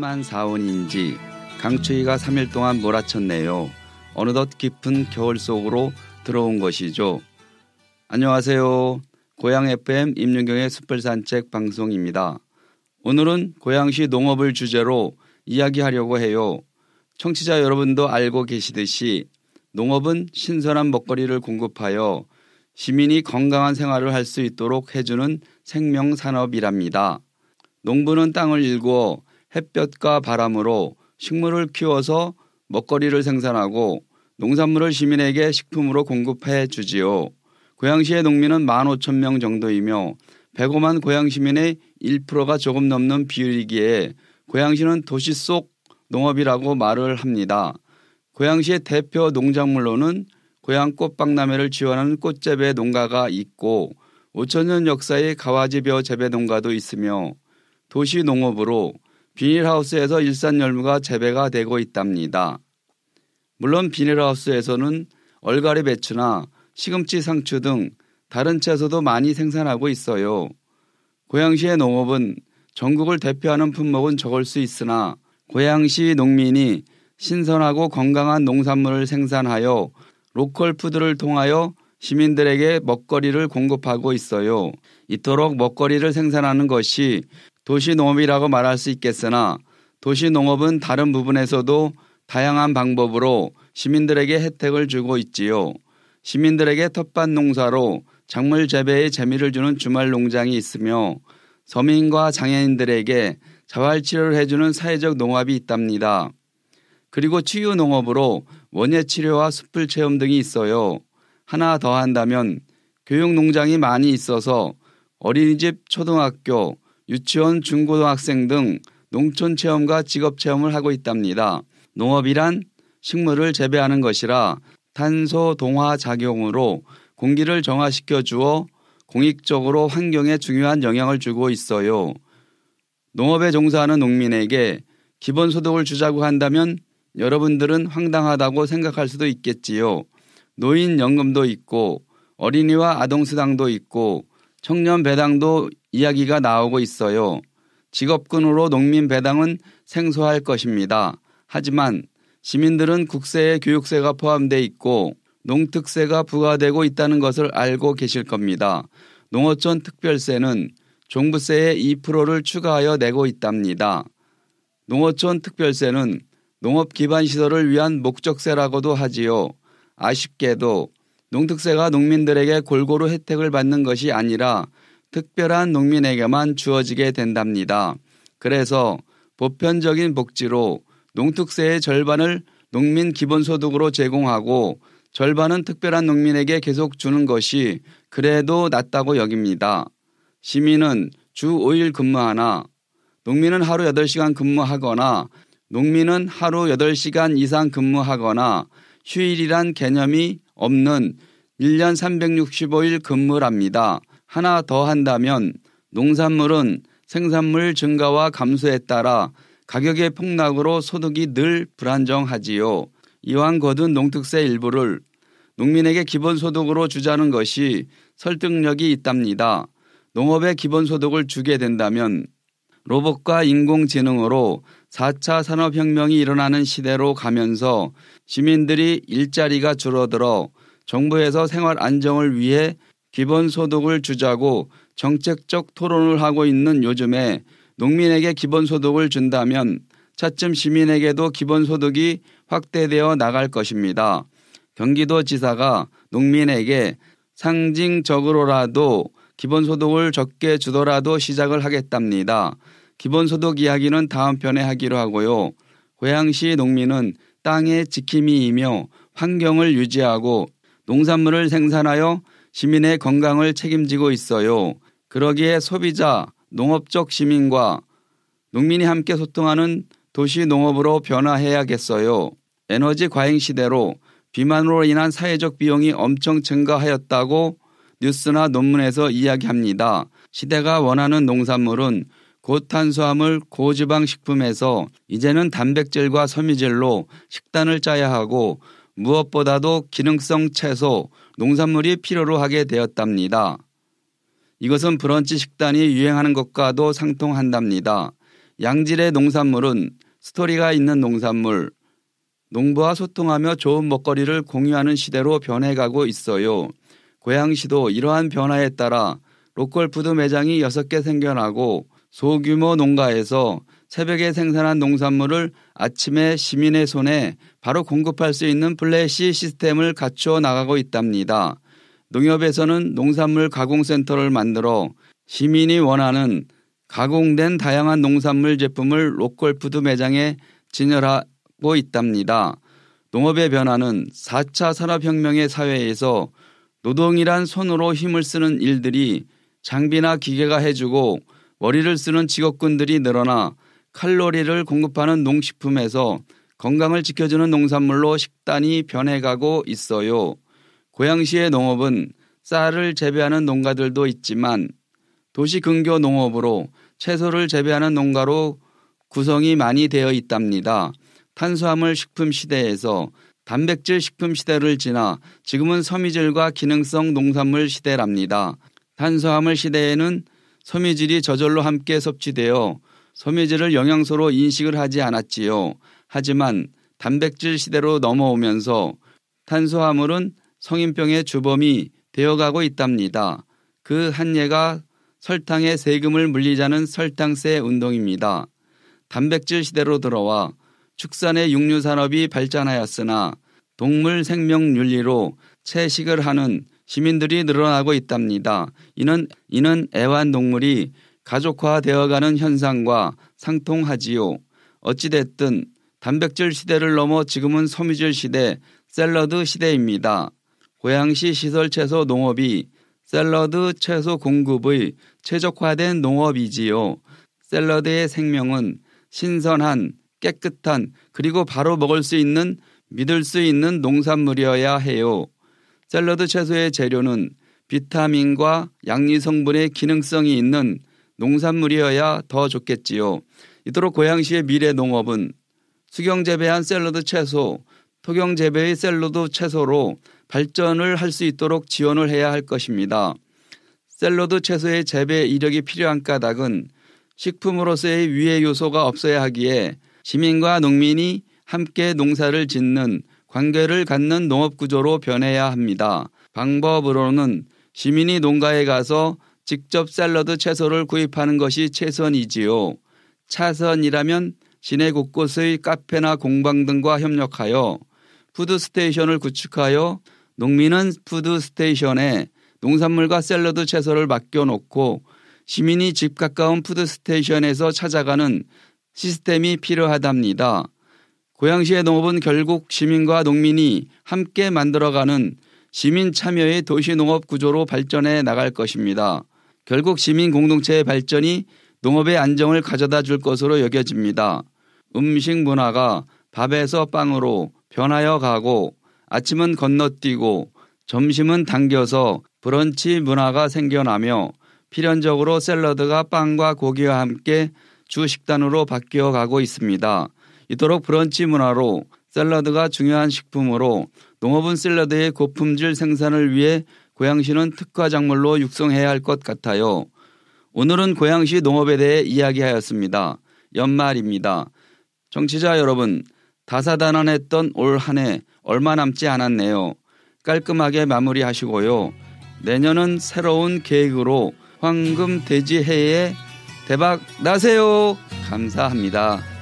캄한 사원인지 강추위가 3일 동안 몰아쳤네요. 어느덧 깊은 겨울 속으로 들어온 것이죠. 안녕하세요. 고향 FM 임윤경의 숲을 산책 방송입니다. 오늘은 고양시 농업을 주제로 이야기하려고 해요. 청취자 여러분도 알고 계시듯이 농업은 신선한 먹거리를 공급하여 시민이 건강한 생활을 할 수 있도록 해주는 생명산업이랍니다. 농부는 땅을 일구어 햇볕과 바람으로 식물을 키워서 먹거리를 생산하고 농산물을 시민에게 식품으로 공급해 주지요. 고양시의 농민은 15,000명 정도이며 105만 고양 시민의 1%가 조금 넘는 비율이기에 고양시는 도시 속 농업이라고 말을 합니다. 고양시의 대표 농작물로는 고양꽃박람회를 지원하는 꽃재배 농가가 있고 5천년 역사의 가와지벼 재배 농가도 있으며 도시 농업으로 비닐하우스에서 일산열무가 재배가 되고 있답니다. 물론 비닐하우스에서는 얼갈이 배추나 시금치 상추 등 다른 채소도 많이 생산하고 있어요. 고양시의 농업은 전국을 대표하는 품목은 적을 수 있으나 고양시 농민이 신선하고 건강한 농산물을 생산하여 로컬 푸드를 통하여 시민들에게 먹거리를 공급하고 있어요. 이토록 먹거리를 생산하는 것이 도시농업이라고 말할 수 있겠으나 도시농업은 다른 부분에서도 다양한 방법으로 시민들에게 혜택을 주고 있지요. 시민들에게 텃밭 농사로 작물 재배에 재미를 주는 주말 농장이 있으며 서민과 장애인들에게 자활치료를 해주는 사회적 농업이 있답니다. 그리고 치유 농업으로 원예 치료와 숯불 체험 등이 있어요. 하나 더 한다면 교육 농장이 많이 있어서 어린이집, 초등학교, 유치원, 중고등학생 등 농촌 체험과 직업 체험을 하고 있답니다. 농업이란 식물을 재배하는 것이라 탄소 동화 작용으로 공기를 정화시켜 주어 공익적으로 환경에 중요한 영향을 주고 있어요. 농업에 종사하는 농민에게 기본소득을 주자고 한다면 여러분들은 황당하다고 생각할 수도 있겠지요. 노인연금도 있고 어린이와 아동수당도 있고 청년 배당도 이야기가 나오고 있어요. 직업군으로 농민 배당은 생소할 것입니다. 하지만 시민들은 국세에 교육세가 포함돼 있고 농특세가 부과되고 있다는 것을 알고 계실 겁니다. 농어촌 특별세는 종부세의 2%를 추가하여 내고 있답니다. 농어촌 특별세는 농업 기반 시설을 위한 목적세라고도 하지요. 아쉽게도 농특세가 농민들에게 골고루 혜택을 받는 것이 아니라 특별한 농민에게만 주어지게 된답니다. 그래서 보편적인 복지로 농특세의 절반을 농민 기본소득으로 제공하고 절반은 특별한 농민에게 계속 주는 것이 그래도 낫다고 여깁니다. 시민은 주 5일 근무하나 농민은 하루 8시간 근무하거나 농민은 하루 8시간 이상 근무하거나 휴일이란 개념이 없는 1년 365일 근무랍니다. 하나 더 한다면 농산물은 생산물 증가와 감소에 따라 가격의 폭락으로 소득이 늘 불안정하지요. 이왕 거둔 농특세 일부를 농민에게 기본소득으로 주자는 것이 설득력이 있답니다. 농업에 기본소득을 주게 된다면 로봇과 인공지능으로 4차 산업혁명이 일어나는 시대로 가면서 시민들이 일자리가 줄어들어 정부에서 생활 안정을 위해 기본소득을 주자고 정책적 토론을 하고 있는 요즘에 농민에게 기본소득을 준다면 차츰 시민에게도 기본소득이 확대되어 나갈 것입니다. 경기도 지사가 농민에게 상징적으로라도 기본소득을 적게 주더라도 시작을 하겠답니다. 기본소득 이야기는 다음 편에 하기로 하고요. 고양시 농민은 땅의 지킴이이며 환경을 유지하고 농산물을 생산하여 시민의 건강을 책임지고 있어요. 그러기에 소비자, 농업적 시민과 농민이 함께 소통하는 도시 농업으로 변화해야겠어요. 에너지 과잉 시대로 비만으로 인한 사회적 비용이 엄청 증가하였다고 뉴스나 논문에서 이야기합니다. 시대가 원하는 농산물은 고탄수화물 고지방 식품에서 이제는 단백질과 섬유질로 식단을 짜야 하고 무엇보다도 기능성 채소, 농산물이 필요로 하게 되었답니다. 이것은 브런치 식단이 유행하는 것과도 상통한답니다. 양질의 농산물은 스토리가 있는 농산물, 농부와 소통하며 좋은 먹거리를 공유하는 시대로 변해가고 있어요. 고양시도 이러한 변화에 따라 로컬푸드 매장이 6개 생겨나고 소규모 농가에서 새벽에 생산한 농산물을 아침에 시민의 손에 바로 공급할 수 있는 플래시 시스템을 갖추어 나가고 있답니다. 농협에서는 농산물 가공센터를 만들어 시민이 원하는 가공된 다양한 농산물 제품을 로컬푸드 매장에 진열하고 있답니다. 농업의 변화는 4차 산업혁명의 사회에서 노동이란 손으로 힘을 쓰는 일들이 장비나 기계가 해주고 머리를 쓰는 직업군들이 늘어나 칼로리를 공급하는 농식품에서 건강을 지켜주는 농산물로 식단이 변해가고 있어요. 고양시의 농업은 쌀을 재배하는 농가들도 있지만 도시 근교 농업으로 채소를 재배하는 농가로 구성이 많이 되어 있답니다. 탄수화물 식품 시대에서 단백질 식품 시대를 지나 지금은 섬유질과 기능성 농산물 시대랍니다. 탄수화물 시대에는 섬유질이 저절로 함께 섭취되어 섬유질을 영양소로 인식을 하지 않았지요. 하지만 단백질 시대로 넘어오면서 탄수화물은 성인병의 주범이 되어가고 있답니다. 그 한 예가 설탕의 세금을 물리자는 설탕세 운동입니다. 단백질 시대로 들어와 축산의 육류 산업이 발전하였으나 동물 생명 윤리로 채식을 하는 시민들이 늘어나고 있답니다. 이는 이는 애완동물이 가족화되어가는 현상과 상통하지요. 어찌됐든 단백질 시대를 넘어 지금은 섬유질 시대, 샐러드 시대입니다. 고양시 시설 채소 농업이 샐러드 채소 공급의 최적화된 농업이지요. 샐러드의 생명은 신선한, 깨끗한, 그리고 바로 먹을 수 있는, 믿을 수 있는 농산물이어야 해요. 샐러드 채소의 재료는 비타민과 양리 성분의 기능성이 있는 농산물이어야 더 좋겠지요. 이토록 고양시의 미래 농업은 수경 재배한 샐러드 채소, 토경 재배의 샐러드 채소로 발전을 할 수 있도록 지원을 해야 할 것입니다. 샐러드 채소의 재배 이력이 필요한 까닭은 식품으로서의 위해 요소가 없어야 하기에 시민과 농민이 함께 농사를 짓는 관계를 갖는 농업 구조로 변해야 합니다. 방법으로는 시민이 농가에 가서 직접 샐러드 채소를 구입하는 것이 최선이지요. 차선이라면 시내 곳곳의 카페나 공방 등과 협력하여 푸드 스테이션을 구축하여 농민은 푸드 스테이션에 농산물과 샐러드 채소를 맡겨놓고 시민이 집 가까운 푸드 스테이션에서 찾아가는 시스템이 필요하답니다. 고양시의 농업은 결국 시민과 농민이 함께 만들어가는 시민 참여의 도시 농업 구조로 발전해 나갈 것입니다. 결국 시민 공동체의 발전이 농업의 안정을 가져다 줄 것으로 여겨집니다. 음식 문화가 밥에서 빵으로 변하여 가고 아침은 건너뛰고 점심은 당겨서 브런치 문화가 생겨나며 필연적으로 샐러드가 빵과 고기와 함께 주식단으로 바뀌어 가고 있습니다. 이토록 브런치 문화로 샐러드가 중요한 식품으로 농업은 샐러드의 고품질 생산을 위해 고양시는 특화 작물로 육성해야 할 것 같아요. 오늘은 고양시 농업에 대해 이야기하였습니다. 연말입니다. 정치자 여러분, 다사다난했던 올 한 해 얼마 남지 않았네요. 깔끔하게 마무리하시고요. 내년은 새로운 계획으로 황금 돼지 해에 대박 나세요. 감사합니다.